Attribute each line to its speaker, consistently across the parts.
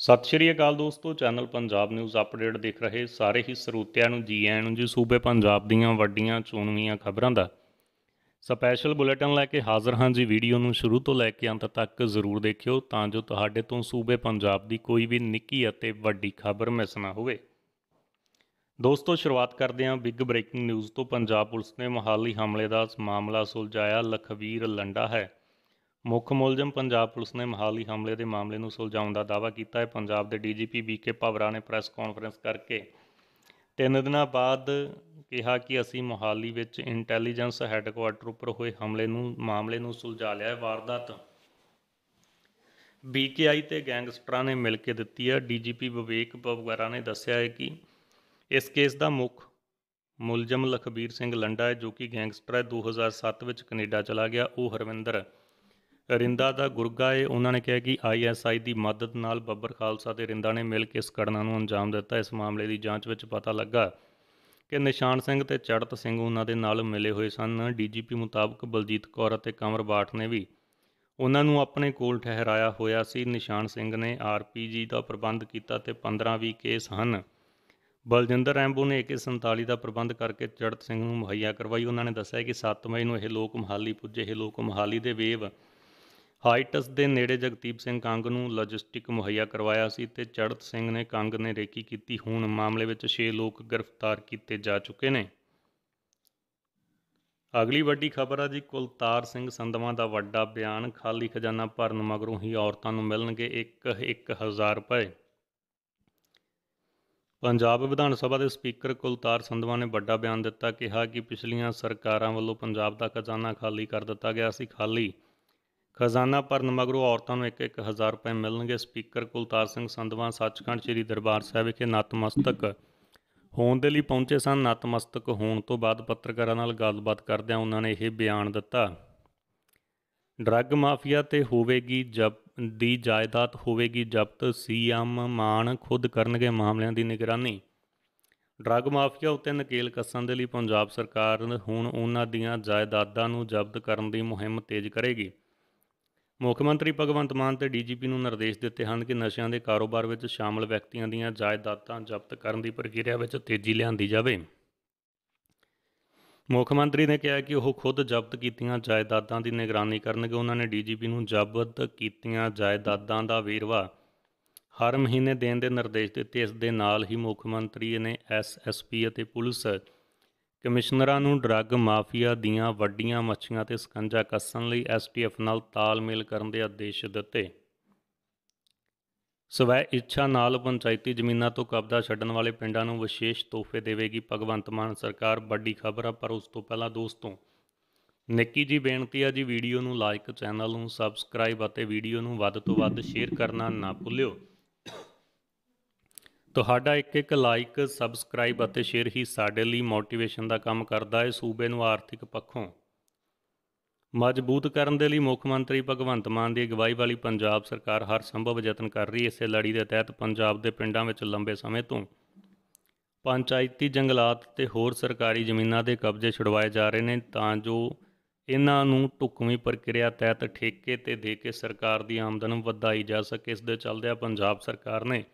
Speaker 1: ਸਤਿ ਸ਼੍ਰੀ ਅਕਾਲ ਦੋਸਤੋ channel Punjab news update ਦੇਖ ਰਹੇ ਸਾਰੇ ਹੀ ਸਰੋਤਿਆਂ ਨੂੰ ਜੀ ਆਇਆਂ ਨੂੰ ਜੀ ਸੂਬੇ ਪੰਜਾਬ ਦੀਆਂ ਵੱਡੀਆਂ ਚੋਣਵੀਆਂ ਖਬਰਾਂ ਦਾ ਸਪੈਸ਼ਲ ਬੁਲੇਟਿਨ ਲੈ ਕੇ ਹਾਜ਼ਰ ਹਾਂ ਜੀ ਵੀਡੀਓ ਨੂੰ ਸ਼ੁਰੂ ਤੋਂ ਲੈ ਕੇ ਅੰਤ ਤੱਕ ਜ਼ਰੂਰ ਦੇਖਿਓ ਤਾਂ ਜੋ ਤੁਹਾਡੇ ਤੋਂ ਸੂਬੇ ਪੰਜਾਬ ਦੀ ਕੋਈ ਵੀ ਨਿੱਕੀ ਅਤੇ ਵੱਡੀ ਖਬਰ ਮਿਸ ਨਾ ਹੋਵੇ ਦੋਸਤੋ ਸ਼ੁਰੂਆਤ ਕਰਦੇ ਹਾਂ ਬਿਗ ਬ੍ਰੇਕਿੰਗ ਨਿਊਜ਼ ਤੋਂ ਪੰਜਾਬ ਪੁਲਿਸ ਨੇ ਮਹਾਲੀ ਹਮਲੇ ਦਾ ਮਾਮਲਾ ਸੁਲਝਾਇਆ ਲਖਵੀਰ ਲੰਡਾ ਹੈ ਮੁੱਖ ਮੁਲਜ਼ਮ ਪੰਜਾਬ ਪੁਲਿਸ ਨੇ ਮਹਾਲੀ ਹਮਲੇ ਦੇ ਮਾਮਲੇ ਨੂੰ ਸੁਲਝਾਉਣ ਦਾ ਦਾਅਵਾ ਕੀਤਾ ਹੈ ਪੰਜਾਬ ਦੇ ਡੀਜੀਪੀ ਵੀਕੇ ਭਵਰਾ ਨੇ ਪ੍ਰੈਸ ਕਾਨਫਰੰਸ ਕਰਕੇ ਤਿੰਨ ਦਿਨਾਂ ਬਾਅਦ ਕਿਹਾ ਕਿ ਅਸੀਂ ਮੋਹਾਲੀ ਵਿੱਚ ਇੰਟੈਲੀਜੈਂਸ ਹੈੱਡਕੁਆਰਟਰ ਉੱਪਰ ਹੋਏ ਹਮਲੇ ਨੂੰ ਮਾਮਲੇ ਨੂੰ ਸੁਲਝਾ ਲਿਆ ਹੈ ਵਾਰਦਾਤ ਬੀਕੇਆਈ ਤੇ ਗੈਂਗਸਟਰਾਂ ਨੇ ਮਿਲ ਕੇ ਦਿੱਤੀ ਹੈ ਡੀਜੀਪੀ ਵਿਵੇਕ ਬਵਗਰਾ ਨੇ ਦੱਸਿਆ ਹੈ ਕਿ ਇਸ ਕੇਸ ਦਾ ਮੁੱਖ ਮੁਲਜ਼ਮ ਲਖਬੀਰ ਸਿੰਘ ਲੰਡਾ ਹੈ ਜੋ ਕਿ ਗੈਂਗਸਟਰ ਹੈ 2007 ਵਿੱਚ ਕੈਨੇਡਾ ਚਲਾ ਗਿਆ ਉਹ ਹਰਵਿੰਦਰ ਰਿੰਦਾ ਦਾ ਗੁਰਗਾ ਉਹਨਾਂ ਨੇ ਕਿਹਾ ਕਿ ਆਈਐਸਆਈ ਦੀ ਮਦਦ ਨਾਲ ਬੱਬਰ ਖਾਲਸਾ ਤੇ ਰਿੰਦਾ ਨੇ ਮਿਲ ਕੇ ਇਸ ਘਟਨਾ ਨੂੰ ਅੰਜਾਮ ਦਿੱਤਾ ਇਸ ਮਾਮਲੇ ਦੀ ਜਾਂਚ ਵਿੱਚ ਪਤਾ ਲੱਗਾ ਕਿ ਨਿਸ਼ਾਨ ਸਿੰਘ ਤੇ ਚੜਤ ਸਿੰਘ ਉਹਨਾਂ ਦੇ ਨਾਲ ਮਿਲੇ ਹੋਏ ਸਨ ਡੀਜੀਪੀ ਮੁਤਾਬਕ ਬਲਜੀਤ ਕੌਰ ਅਤੇ ਕਮਰ ਬਾਠ ਨੇ ਵੀ ਉਹਨਾਂ ਨੂੰ ਆਪਣੇ ਕੋਲ ਠਹਿਰਾਇਆ ਹੋਇਆ ਸੀ ਨਿਸ਼ਾਨ ਸਿੰਘ ਨੇ ਆਰਪੀਜੀ ਦਾ ਪ੍ਰਬੰਧ ਕੀਤਾ ਤੇ 15 ਵੀ ਕੇਸ ਹਨ ਬਲਜਿੰਦਰ ਰੈਂਬੋ ਨੇ 47 ਦਾ ਪ੍ਰਬੰਧ ਕਰਕੇ ਚੜਤ ਸਿੰਘ ਨੂੰ ਮੁਹੱਈਆ ਕਰਵਾਈ ਉਹਨਾਂ ਨੇ ਦੱਸਿਆ ਕਿ 7 ਮਈ ਨੂੰ ਇਹ ਲੋਕ ਮਹਾਲੀ ਪੁੱਜੇ ਇਹ ਲੋਕ ਮਹਾਲੀ ਦੇ ਵੇਵ ਹਾਈਟਸ ਦੇ ਨੇੜੇ ਜਗਦੀਪ ਸਿੰਘ ਕੰਗ ਨੂੰ ਲੌਜਿਸਟਿਕ ਮੁਹੱਈਆ ਕਰਵਾਇਆ ਸੀ ਤੇ ਚੜਤ ਸਿੰਘ ਨੇ ਕੰਗ ਨੇ ਰੇਕੀ ਕੀਤੀ ਹੁਣ ਮਾਮਲੇ ਵਿੱਚ 6 ਲੋਕ ਗ੍ਰਿਫਤਾਰ ਕੀਤੇ ਜਾ ਚੁੱਕੇ ਨੇ ਅਗਲੀ ਵੱਡੀ ਖਬਰ ਆ ਜੀ ਕੁਲਤਾਰ ਸਿੰਘ ਸੰਧਵਾ ਦਾ ਵੱਡਾ ਬਿਆਨ ਖਾਲੀ ਖਜ਼ਾਨਾ ਭਰਨ ਮਗਰੋਂ ਹੀ ਔਰਤਾਂ ਨੂੰ ਮਿਲਣਗੇ 1-1000 ਰੁਪਏ ਪੰਜਾਬ ਵਿਧਾਨ ਸਭਾ ਦੇ ਸਪੀਕਰ ਕੁਲਤਾਰ ਸੰਧਵਾ ਨੇ ਵੱਡਾ ਬਿਆਨ ਦਿੱਤਾ ਕਿਹਾ ਕਿ ਪਿਛਲੀਆਂ ਸਰਕਾਰਾਂ ਵੱਲੋਂ ਪੰਜਾਬ ਦਾ ਖਜ਼ਾਨਾ ਖਾਲੀ ਕਰ ਦਿੱਤਾ ਗਿਆ ਸੀ ਖਾਲੀ ਖਜ਼ਾਨਾ ਭਰਨ ਮਗਰੋਂ ਔਰਤਾਂ ਨੂੰ 1-1000 ਰੁਪਏ ਮਿਲਣਗੇ ਸਪੀਕਰ ਕੁਲਤਾਰ ਸਿੰਘ ਸੰਧਵਾ ਸੱਚਖੰਡ ਸ੍ਰੀ ਦਰਬਾਰ ਸਾਹਿਬ ਵਿਖੇ ਨਤਮਸਤਕ ਹੋਣ ਦੇ ਲਈ ਪਹੁੰਚੇ ਸਨ ਨਤਮਸਤਕ ਹੋਣ ਤੋਂ ਬਾਅਦ ਪੱਤਰਕਾਰਾਂ ਨਾਲ ਗੱਲਬਾਤ ਕਰਦਿਆਂ ਉਹਨਾਂ ਨੇ ਇਹ ਬਿਆਨ ਦਿੱਤਾ ਡਰੱਗ ਮਾਫੀਆ ਤੇ ਹੋਵੇਗੀ ਜਬ ਦੀ ਜਾਇਦਾਦ ਹੋਵੇਗੀ ਜ਼ਬਤ ਸੀਐਮ ਮਾਨ ਖੁਦ ਕਰਨਗੇ ਮਾਮਲਿਆਂ ਦੀ ਨਿਗਰਾਨੀ ਡਰੱਗ ਮਾਫੀਆ ਉੱਤੇ ਨਕੇਲ ਕੱਸਣ ਦੇ ਲਈ ਪੰਜਾਬ ਸਰਕਾਰ ਹੁਣ ਉਹਨਾਂ ਦੀਆਂ ਜਾਇਦਾਦਾਂ ਨੂੰ ਜ਼ਬਤ ਕਰਨ ਦੀ ਮੁਹਿੰਮ ਤੇਜ਼ ਕਰੇਗੀ ਮੁੱਖ ਮੰਤਰੀ ਭਗਵੰਤ ਮਾਨ ਤੇ ਡੀਜੀਪੀ ਨੂੰ ਨਿਰਦੇਸ਼ ਦਿੱਤੇ ਹਨ ਕਿ ਨਸ਼ਿਆਂ ਦੇ ਕਾਰੋਬਾਰ ਵਿੱਚ ਸ਼ਾਮਲ ਵਿਅਕਤੀਆਂ ਦੀਆਂ ਜਾਇਦਾਦਾਂ ਜ਼ਬਤ ਕਰਨ ਦੀ ਪ੍ਰਕਿਰਿਆ ਵਿੱਚ ਤੇਜ਼ੀ ਲਿਆਂਦੀ ਜਾਵੇ ਮੁੱਖ ਮੰਤਰੀ ਨੇ ਕਿਹਾ ਕਿ ਉਹ ਖੁਦ ਜ਼ਬਤ ਕੀਤੀਆਂ ਜਾਇਦਾਦਾਂ ਦੀ ਨਿਗਰਾਨੀ ਕਰਨਗੇ ਉਹਨਾਂ ਨੇ ਡੀਜੀਪੀ ਨੂੰ ਜ਼ਬਤ ਕੀਤੀਆਂ ਜਾਇਦਾਦਾਂ ਦਾ ਵੇਰਵਾ ਹਰ ਮਹੀਨੇ ਦੇਣ ਦੇ ਨਿਰਦੇਸ਼ ਦਿੱਤੇ ਇਸ ਦੇ ਨਾਲ ਹੀ ਮੁੱਖ ਮੰਤਰੀ ਨੇ ਐਸਐਸਪੀ ਅਤੇ ਪੁਲਿਸ ਕਮਿਸ਼ਨਰਾਂ ਨੂੰ ਡਰੱਗ ਮਾਫੀਆ ਦੀਆਂ ਵੱਡੀਆਂ ਮੱਛੀਆਂ ਤੇ ਸਕੰਜਾ ਕੱਸਣ ਲਈ ਐਸਟੀਐਫ ਨਾਲ ਤਾਲਮੇਲ ਕਰਨ ਦੇ ਆਦੇਸ਼ ਦਿੱਤੇ ਸਵੈ ਇੱਛਾ ਨਾਲ ਪੰਚਾਇਤੀ ਜ਼ਮੀਨਾਂ ਤੋਂ ਕਬਜ਼ਾ ਛੱਡਣ ਵਾਲੇ ਪਿੰਡਾਂ ਨੂੰ ਵਿਸ਼ੇਸ਼ ਤੋਹਫੇ ਦੇਵੇਗੀ ਭਗਵੰਤ ਮਾਨ ਸਰਕਾਰ ਵੱਡੀ ਖਬਰ ਆ ਪਰ ਉਸ ਤੋਂ ਪਹਿਲਾਂ ਦੋਸਤੋ ਨਿੱਕੀ ਜੀ ਬੇਨਤੀ ਆ ਜੀ ਵੀਡੀਓ ਨੂੰ ਲਾਈਕ ਚੈਨਲ ਨੂੰ ਸਬਸਕ੍ਰਾਈਬ ਅਤੇ ਵੀਡੀਓ ਨੂੰ ਵੱਧ ਤੋਂ ਵੱਧ ਸ਼ੇਅਰ ਕਰਨਾ ਨਾ ਭੁੱਲਿਓ ਤੁਹਾਡਾ ਇੱਕ ਇੱਕ ਲਾਈਕ ਸਬਸਕ੍ਰਾਈਬ ਅਤੇ ਸ਼ੇਅਰ ਹੀ ਸਾਡੇ ਲਈ ਮੋਟੀਵੇਸ਼ਨ ਦਾ ਕੰਮ ਕਰਦਾ ਹੈ ਸੂਬੇ ਨੂੰ ਆਰਥਿਕ ਪੱਖੋਂ ਮਜ਼ਬੂਤ ਕਰਨ ਦੇ ਲਈ ਮੁੱਖ ਮੰਤਰੀ ਭਗਵੰਤ ਮਾਨ ਦੀ ਅਗਵਾਈ ਵਾਲੀ ਪੰਜਾਬ ਸਰਕਾਰ ਹਰ ਸੰਭਵ ਯਤਨ ਕਰ ਰਹੀ ਹੈ ਇਸੇ ਲੜੀ ਦੇ ਤਹਿਤ ਪੰਜਾਬ ਦੇ ਪਿੰਡਾਂ ਵਿੱਚ ਲੰਬੇ ਸਮੇਂ ਤੋਂ ਪੰਚਾਇਤੀ ਜੰਗਲਾਤ ਤੇ ਹੋਰ ਸਰਕਾਰੀ ਜ਼ਮੀਨਾਂ ਦੇ ਕਬਜ਼ੇ ਛੁਡਵਾਏ ਜਾ ਰਹੇ ਨੇ ਤਾਂ ਜੋ ਇਹਨਾਂ ਨੂੰ ਟੁਕਵੀਂ ਪ੍ਰਕਿਰਿਆ ਤਹਿਤ ਠੇਕੇ ਤੇ ਦੇ ਕੇ ਸਰਕਾਰ ਦੀ ਆਮਦਨ ਵਧਾਈ ਜਾ ਸਕੇ ਇਸ ਦੇ ਚੱਲਦਿਆਂ ਪੰਜਾਬ ਸਰਕਾਰ ਨੇ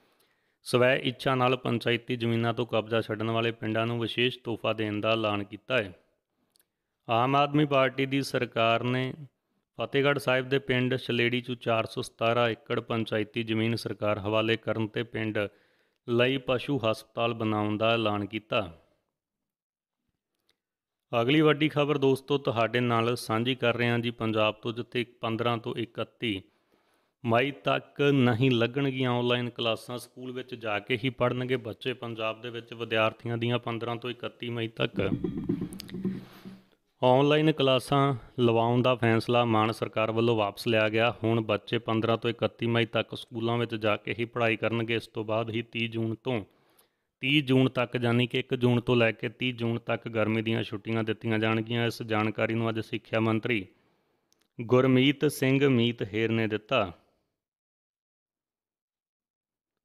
Speaker 1: ਸਵੈ ਇੱਛਾ ਨਾਲ ਪੰਚਾਇਤੀ ਜ਼ਮੀਨਾਂ ਤੋਂ ਕਬਜ਼ਾ ਛੱਡਣ ਵਾਲੇ ਪਿੰਡਾਂ ਨੂੰ ਵਿਸ਼ੇਸ਼ ਤੋਹਫਾ ਦੇਣ ਦਾ ਐਲਾਨ ਕੀਤਾ ਹੈ ਆਮ ਆਦਮੀ ਪਾਰਟੀ ਦੀ ਸਰਕਾਰ ਨੇ ਫਤਿਹਗੜ੍ਹ ਸਾਹਿਬ ਦੇ ਪਿੰਡ ਛਲੇੜੀ ਚੋਂ 417 ਏਕੜ ਪੰਚਾਇਤੀ ਜ਼ਮੀਨ ਸਰਕਾਰ ਹਵਾਲੇ ਕਰਨ ਤੇ ਪਿੰਡ ਲਈ ਪਸ਼ੂ ਹਸਪਤਾਲ ਬਣਾਉਣ ਦਾ ਐਲਾਨ ਕੀਤਾ ਅਗਲੀ ਵੱਡੀ ਖਬਰ ਦੋਸਤੋ ਤੁਹਾਡੇ ਨਾਲ ਸਾਂਝੀ ਕਰ ਰਹੇ ਹਾਂ ਜੀ ਪੰਜਾਬ ਤੋਂ ਜਿੱਥੇ 15 ਤੋਂ 31 ਮਈ ਤੱਕ ਨਹੀਂ ਲੱਗਣਗੀਆਂ ਆਨਲਾਈਨ ਕਲਾਸਾਂ ਸਕੂਲ ਵਿੱਚ ਜਾ ਕੇ ਹੀ ਪੜਨਗੇ ਬੱਚੇ ਪੰਜਾਬ ਦੇ ਵਿੱਚ ਵਿਦਿਆਰਥੀਆਂ ਦੀਆਂ 15 ਤੋਂ 31 ਮਈ ਤੱਕ ਆਨਲਾਈਨ ਕਲਾਸਾਂ ਲਵਾਉਣ ਦਾ ਫੈਸਲਾ ਮਾਨ ਸਰਕਾਰ ਵੱਲੋਂ ਵਾਪਸ ਲਿਆ ਗਿਆ ਹੁਣ ਬੱਚੇ 15 ਤੋਂ 31 ਮਈ ਤੱਕ ਸਕੂਲਾਂ ਵਿੱਚ ਜਾ ਕੇ ਹੀ ਪੜ੍ਹਾਈ ਕਰਨਗੇ ਇਸ ਤੋਂ ਬਾਅਦ ਹੀ 30 ਜੂਨ ਤੋਂ 30 ਜੂਨ ਤੱਕ ਯਾਨੀ ਕਿ 1 ਜੂਨ ਤੋਂ ਲੈ ਕੇ 30 ਜੂਨ ਤੱਕ ਗਰਮੀ ਦੀਆਂ ਛੁੱਟੀਆਂ ਦਿੱਤੀਆਂ ਜਾਣਗੀਆਂ ਇਸ ਜਾਣਕਾਰੀ ਨੂੰ ਅੱਜ ਸਿੱਖਿਆ ਮੰਤਰੀ ਗੁਰਮੀਤ ਸਿੰਘ ਮੀਤ ਹੇਰ ਨੇ ਦਿੱਤਾ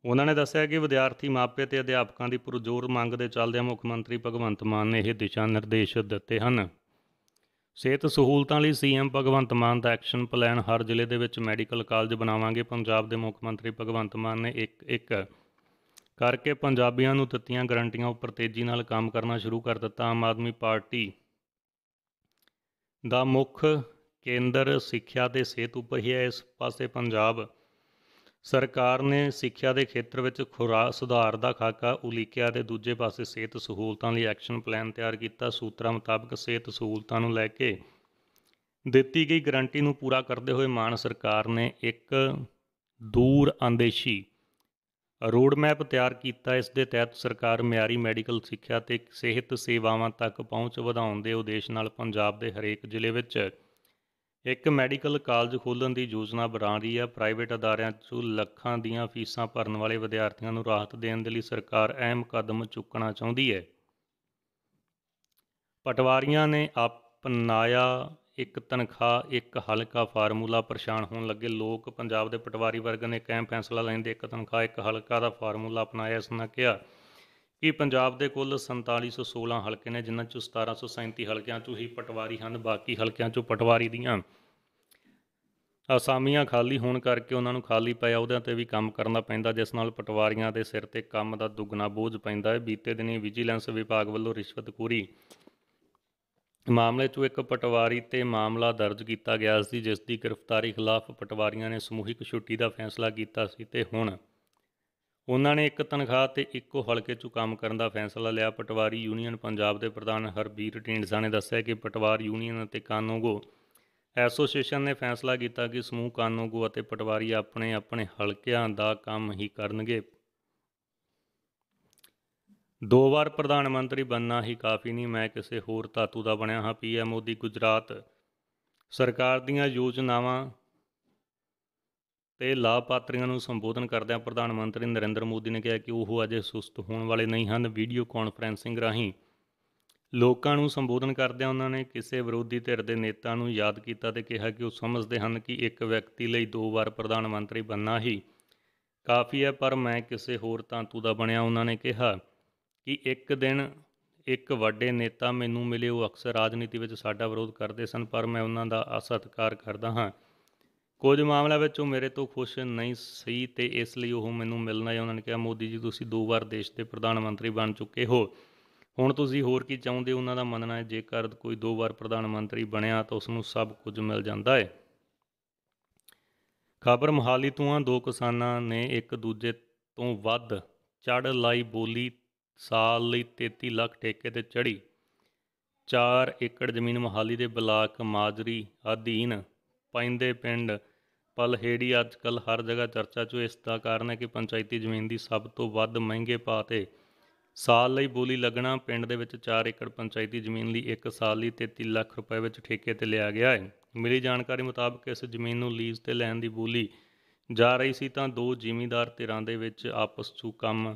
Speaker 1: ਉਹਨਾਂ ਨੇ ਦੱਸਿਆ ਕਿ ਵਿਦਿਆਰਥੀ ਮਾਪੇ ਤੇ ਅਧਿਆਪਕਾਂ ਦੀ ਪੁਰਜ਼ੋਰ ਮੰਗ ਦੇ ਚੱਲਦਿਆਂ ਮੁੱਖ ਮੰਤਰੀ ਭਗਵੰਤ ਮਾਨ ਨੇ ਇਹ ਦਿਸ਼ਾ ਨਿਰਦੇਸ਼ ਦਿੱਤੇ ਹਨ ਸਿਹਤ ਸਹੂਲਤਾਂ ਲਈ ਸੀਐਮ ਭਗਵੰਤ ਮਾਨ ਦਾ ਐਕਸ਼ਨ ਪਲਾਨ ਹਰ ਜ਼ਿਲ੍ਹੇ ਦੇ ਵਿੱਚ ਮੈਡੀਕਲ ਕਾਲਜ ਬਣਾਵਾਂਗੇ ਪੰਜਾਬ ਦੇ ਮੁੱਖ ਮੰਤਰੀ ਭਗਵੰਤ ਮਾਨ ਨੇ ਇੱਕ ਇੱਕ ਕਰਕੇ ਪੰਜਾਬੀਆਂ ਨੂੰ ਦਿੱਤੀਆਂ ਗਰੰਟੀਆਂ ਉੱਪਰ ਤੇਜ਼ੀ ਨਾਲ ਕੰਮ ਕਰਨਾ ਸ਼ੁਰੂ ਕਰ ਦਿੱਤਾ ਆਮ ਆਦਮੀ ਪਾਰਟੀ ਦਾ ਮੁੱਖ ਕੇਂਦਰ ਸਿੱਖਿਆ ਤੇ ਸਿਹਤ ਉੱਪਰ ਹੀ ਹੈ ਇਸ ਪਾਸੇ ਪੰਜਾਬ ਸਰਕਾਰ ਨੇ ਸਿੱਖਿਆ ਦੇ ਖੇਤਰ ਵਿੱਚ ਖੁਰਾ ਸੁਧਾਰ ਦਾ ਖਾਕਾ ਉਲੀਕਿਆ ਤੇ ਦੂਜੇ ਪਾਸੇ ਸਿਹਤ ਸਹੂਲਤਾਂ ਲਈ ਐਕਸ਼ਨ ਪਲਾਨ ਤਿਆਰ ਕੀਤਾ ਸੂਤਰਾਂ ਮੁਤਾਬਕ ਸਿਹਤ ਸਹੂਲਤਾਂ ਨੂੰ ਲੈ ਕੇ ਦਿੱਤੀ ਗਈ ਗਾਰੰਟੀ ਨੂੰ ਪੂਰਾ ਕਰਦੇ ਹੋਏ ਮਾਨ ਸਰਕਾਰ ਨੇ ਇੱਕ ਦੂਰ ਅੰਦੇਸ਼ੀ ਰੋਡ ਮੈਪ ਤਿਆਰ ਕੀਤਾ ਇਸ ਦੇ ਤਹਿਤ ਸਰਕਾਰ ਮਿਆਰੀ ਮੈਡੀਕਲ ਸਿੱਖਿਆ ਤੇ ਸਿਹਤ ਸੇਵਾਵਾਂ ਤੱਕ ਪਹੁੰਚ ਵਧਾਉਣ ਦੇ ਉਦੇਸ਼ ਨਾਲ ਪੰਜਾਬ ਦੇ ਹਰੇਕ ਜ਼ਿਲ੍ਹੇ ਵਿੱਚ ਇੱਕ ਮੈਡੀਕਲ ਕਾਲਜ ਖੋਲਣ ਦੀ ਯੋਜਨਾ ਬਣਾ ਰਹੀ ਹੈ ਪ੍ਰਾਈਵੇਟ ਅਦਾਰਿਆਂ 'ਚ ਲੱਖਾਂ ਦੀਆਂ ਫੀਸਾਂ ਭਰਨ ਵਾਲੇ ਵਿਦਿਆਰਥੀਆਂ ਨੂੰ ਰਾਹਤ ਦੇਣ ਦੇ ਲਈ ਸਰਕਾਰ ਅਹਿਮ ਕਦਮ ਚੁੱਕਣਾ ਚਾਹੁੰਦੀ ਹੈ ਪਟਵਾਰੀਆਂ ਨੇ ਅਪਣਾਇਆ ਇੱਕ ਤਨਖਾਹ ਇੱਕ ਹਲਕਾ ਫਾਰਮੂਲਾ ਪਰੇਸ਼ਾਨ ਹੋਣ ਲੱਗੇ ਲੋਕ ਪੰਜਾਬ ਦੇ ਪਟਵਾਰੀ ਵਰਗ ਨੇ ਇੱਕ ਫੈਸਲਾ ਲੈਣ ਦੇ ਇੱਕ ਤਨਖਾਹ ਇੱਕ ਹਲਕਾ ਦਾ ਫਾਰਮੂਲਾ ਅਪਣਾਇਆ ਇਸ ਨਾਲ ਕਿਹਾ ਕਿ ਪੰਜਾਬ ਦੇ ਕੁੱਲ 4716 ਹਲਕੇ ਨੇ ਜਿਨ੍ਹਾਂ ਚੋਂ 1737 ਹਲਕਿਆਂ ਚੋਂ ਹੀ ਪਟਵਾਰੀ ਹਨ ਬਾਕੀ ਹਲਕਿਆਂ ਚੋਂ ਪਟਵਾਰੀ ਦੀਆਂ ਅਸਾਮੀਆਂ ਖਾਲੀ ਹੋਣ ਕਰਕੇ ਉਹਨਾਂ ਨੂੰ ਖਾਲੀ ਪਿਆ ਉਹਦੇ ਤੇ ਵੀ ਕੰਮ ਕਰਨਾ ਪੈਂਦਾ ਜਿਸ ਨਾਲ ਪਟਵਾਰੀਆਂ ਦੇ ਸਿਰ ਤੇ ਕੰਮ ਦਾ ਦੁੱਗਣਾ ਬੋਝ ਪੈਂਦਾ ਹੈ ਬੀਤੇ ਦਿਨੀ ਵਿਜੀਲੈਂਸ ਵਿਭਾਗ ਵੱਲੋਂ ਰਿਸ਼ਵਤਖੋਰੀ ਮਾਮਲੇ 'ਚ ਇੱਕ ਪਟਵਾਰੀ ਤੇ ਮਾਮਲਾ ਦਰਜ ਕੀਤਾ ਗਿਆ ਸੀ ਜਿਸ ਦੀ ਗ੍ਰਿਫਤਾਰੀ ਖਿਲਾਫ ਪਟਵਾਰੀਆਂ ਨੇ ਸਮੂਹਿਕ ਛੁੱਟੀ ਦਾ ਫੈਸਲਾ ਕੀਤਾ ਸੀ ਤੇ ਹੁਣ ਉਹਨਾਂ ਨੇ ਇੱਕ ਤਨਖਾਹ ਤੇ ਇੱਕੋ ਹਲਕੇ 'ਚ ਕੰਮ ਕਰਨ ਦਾ ਫੈਸਲਾ ਲਿਆ ਪਟਵਾਰੀ ਯੂਨੀਅਨ ਪੰਜਾਬ ਦੇ ਪ੍ਰਧਾਨ ਹਰਬੀਰ ਢੀਂਡਸਾ ਨੇ ਦੱਸਿਆ ਕਿ ਪਟਵਾਰ ਯੂਨੀਅਨ ਅਤੇ ਕਾਨੂੰਗੋ ਐਸੋਸੀਏਸ਼ਨ ਨੇ ਫੈਸਲਾ ਕੀਤਾ ਕਿ ਸਮੂਹ ਕਾਨੂੰਗੋ ਅਤੇ ਪਟਵਾਰੀ ਆਪਣੇ ਆਪਣੇ ਹਲਕਿਆਂ ਦਾ ਕੰਮ ਹੀ ਕਰਨਗੇ ਦੋ ਵਾਰ ਪ੍ਰਧਾਨ ਮੰਤਰੀ ਬੰਨਾ ਹੀ ਕਾਫੀ ਨਹੀਂ ਮੈਂ ਕਿਸੇ ਹੋਰ ਧਾਤੂ ਦਾ ਬਣਿਆ ਹਾਂ ਪੀਐਮ ਮੋਦੀ ਗੁਜਰਾਤ ਸਰਕਾਰ ਦੀਆਂ ਯੋਜਨਾਵਾਂ ਤੇ ਲਾਭਪਾਤਰੀਆਂ ਨੂੰ ਸੰਬੋਧਨ ਕਰਦਿਆਂ ਪ੍ਰਧਾਨ ਮੰਤਰੀ ਨਰਿੰਦਰ ਮੋਦੀ ਨੇ ਕਿਹਾ ਕਿ ਉਹ ਅਜੇ ਸੁਸਤ ਹੋਣ ਵਾਲੇ ਨਹੀਂ ਹਨ ਵੀਡੀਓ ਕਾਨਫਰੈਂਸਿੰਗ ਰਾਹੀਂ ਲੋਕਾਂ ਨੂੰ ਸੰਬੋਧਨ ਕਰਦਿਆਂ ਉਹਨਾਂ ਨੇ ਕਿਸੇ ਵਿਰੋਧੀ ਧਿਰ ਦੇ ਨੇਤਾ ਨੂੰ ਯਾਦ ਕੀਤਾ ਤੇ ਕਿਹਾ ਕਿ ਉਹ ਸਮਝਦੇ ਹਨ ਕਿ ਇੱਕ ਵਿਅਕਤੀ ਲਈ ਦੋ ਵਾਰ ਪ੍ਰਧਾਨ ਮੰਤਰੀ ਬੰਨਾ ਹੀ ਕਾਫੀ ਹੈ ਪਰ ਮੈਂ ਕਿਸੇ ਹੋਰ ਤਾਂਤੂ ਦਾ ਬਣਿਆ ਉਹਨਾਂ ਨੇ ਕਿਹਾ ਕਿ ਇੱਕ ਦਿਨ ਇੱਕ ਵੱਡੇ ਨੇਤਾ ਮੈਨੂੰ ਮਿਲੇ ਉਹ ਅਕਸਰ ਰਾਜਨੀਤੀ ਵਿੱਚ ਸਾਡਾ ਵਿਰੋਧ ਕਰਦੇ ਸਨ ਪਰ ਮੈਂ ਉਹਨਾਂ ਦਾ ਅਸਤਕਾਰ ਕਰਦਾ ਹਾਂ ਕੁਝ ਮਾਮਲਿਆਂ ਵਿੱਚ ਉਹ ਮੇਰੇ ਤੋਂ ਖੁਸ਼ ਨਹੀਂ ਸਹੀ ਤੇ ਇਸ ਲਈ ਉਹ ਮੈਨੂੰ ਮਿਲਣਾ ਹੈ ਉਹਨਾਂ ਨੇ ਕਿਹਾ ਮੋਦੀ ਜੀ ਤੁਸੀਂ ਦੋ ਵਾਰ ਦੇਸ਼ ਦੇ ਪ੍ਰਧਾਨ ਮੰਤਰੀ ਬਣ ਚੁੱਕੇ ਹੋ ਹੁਣ ਤੁਸੀਂ ਹੋਰ ਕੀ ਚਾਹੁੰਦੇ ਉਹਨਾਂ ਦਾ ਮੰਨਣਾ ਹੈ ਜੇਕਰ ਕੋਈ ਦੋ ਵਾਰ ਪ੍ਰਧਾਨ ਮੰਤਰੀ ਬਣਿਆ ਤਾਂ ਉਸ ਨੂੰ ਸਭ ਕੁਝ ਮਿਲ ਜਾਂਦਾ ਹੈ ਖਬਰ ਮਹਾਲੀ ਤੋਂ ਆ ਦੋ ਕਿਸਾਨਾਂ ਨੇ ਇੱਕ ਦੂਜੇ ਤੋਂ ਵੱਧ ਚੜ ਲਾਈ ਬੋਲੀ ਸਾਲ ਲਈ 33 ਲੱਖ ਟੇਕੇ ਤੇ ਚੜੀ 4 ਏਕੜ ਜ਼ਮੀਨ ਮਹਾਲੀ ਦੇ ਬਲਾਕ ਮਾਜਰੀ ਅਧੀਨ ਪੈਂਦੇ ਪਿੰਡ ਪਲਹੇੜੀ ਕੱਲ ਹਰ ਜਗ੍ਹਾ ਚਰਚਾ 'ਚ ਇਸ ਦਾ ਕਾਰਨ ਹੈ ਕਿ ਪੰਚਾਇਤੀ ਜ਼ਮੀਨ ਦੀ ਸਭ ਤੋਂ ਵੱਧ ਮਹਿੰਗੇ ਪਾ ਤੇ ਸਾਲ ਲਈ ਬੋਲੀ ਲੱਗਣਾ ਪਿੰਡ ਦੇ ਵਿੱਚ 4 ਏਕੜ ਪੰਚਾਇਤੀ ਜ਼ਮੀਨ ਲਈ 1 ਸਾਲ ਲਈ 33 ਲੱਖ ਰੁਪਏ ਵਿੱਚ ਠੇਕੇ ਤੇ ਲਿਆ ਗਿਆ ਹੈ ਮਿਲੀ ਜਾਣਕਾਰੀ ਮੁਤਾਬਕ ਇਸ ਜ਼ਮੀਨ ਨੂੰ ਲੀਜ਼ ਤੇ ਲੈਣ ਦੀ ਬੋਲੀ ਜਾ ਰਹੀ ਸੀ ਤਾਂ ਦੋ ਜ਼ਿਮੀਂਦਾਰ ਧਿਰਾਂ ਦੇ ਵਿੱਚ ਆਪਸ 'ਚ ਕੰਮ